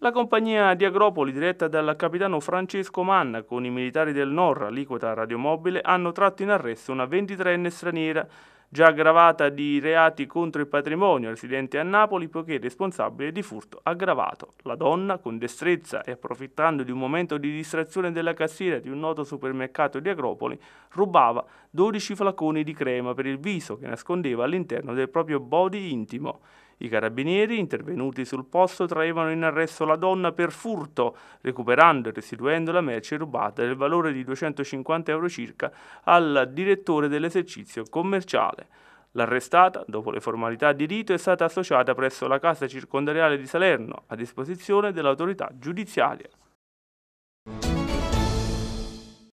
La compagnia di Agropoli, diretta dal capitano Francesco Manna, con i militari del NOR, aliquota radiomobile, hanno tratto in arresto una 23enne straniera già aggravata di reati contro il patrimonio, residente a Napoli, poiché responsabile di furto aggravato. La donna, con destrezza e approfittando di un momento di distrazione della cassiera di un noto supermercato di Agropoli, rubava 12 flaconi di crema per il viso che nascondeva all'interno del proprio body intimo. I carabinieri, intervenuti sul posto, traevano in arresto la donna per furto, recuperando e restituendo la merce rubata del valore di 250 euro circa al direttore dell'esercizio commerciale. L'arrestata, dopo le formalità di rito, è stata associata presso la casa circondariale di Salerno, a disposizione dell'autorità giudiziaria.